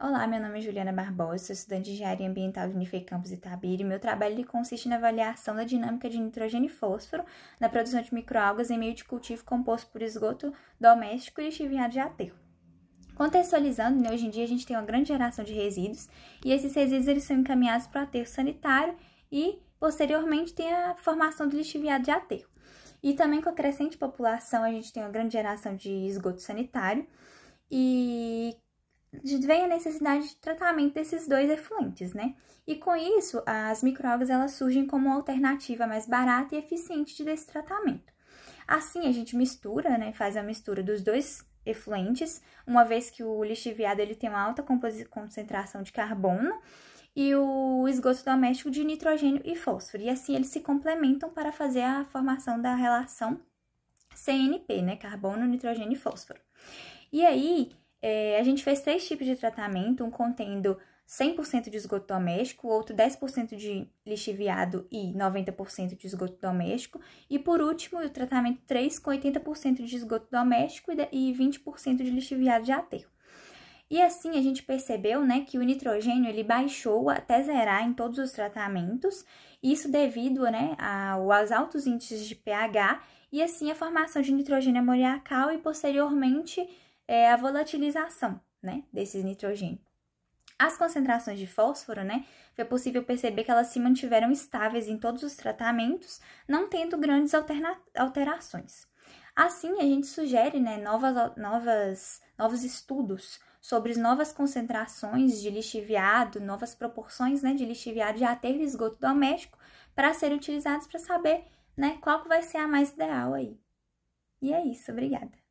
Olá, meu nome é Juliana Barbosa, sou estudante de Engenharia Ambiental do Unificampus Itabira e meu trabalho consiste na avaliação da dinâmica de nitrogênio e fósforo na produção de microalgas em meio de cultivo composto por esgoto doméstico e estiviado de aterro. Contextualizando, né, hoje em dia a gente tem uma grande geração de resíduos e esses resíduos eles são encaminhados para o aterro sanitário e posteriormente tem a formação do lixiviado de aterro. E também com a crescente população a gente tem uma grande geração de esgoto sanitário e vem a necessidade de tratamento desses dois efluentes, né? E com isso, as microalgas elas surgem como uma alternativa mais barata e eficiente desse tratamento. Assim, a gente mistura, né, faz a mistura dos dois efluentes, uma vez que o lixiviado ele tem uma alta concentração de carbono e o esgoto doméstico de nitrogênio e fósforo. E assim eles se complementam para fazer a formação da relação CNP, né, carbono, nitrogênio e fósforo. E aí, é, a gente fez três tipos de tratamento, um contendo 100% de esgoto doméstico, outro 10% de lixiviado e 90% de esgoto doméstico, e por último, o tratamento 3 com 80% de esgoto doméstico e 20% de lixiviado de aterro. E assim a gente percebeu, né, que o nitrogênio ele baixou até zerar em todos os tratamentos, isso devido, né, aos altos índices de pH e assim a formação de nitrogênio amoniacal e posteriormente é, a volatilização né, desses nitrogênios. As concentrações de fósforo, né, foi possível perceber que elas se mantiveram estáveis em todos os tratamentos, não tendo grandes alterações. Assim, a gente sugere né, novas, novas, novos estudos sobre novas concentrações de lixiviado, novas proporções né, de lixiviado de aterro e esgoto doméstico para serem utilizados para saber né, qual vai ser a mais ideal aí. E é isso, obrigada.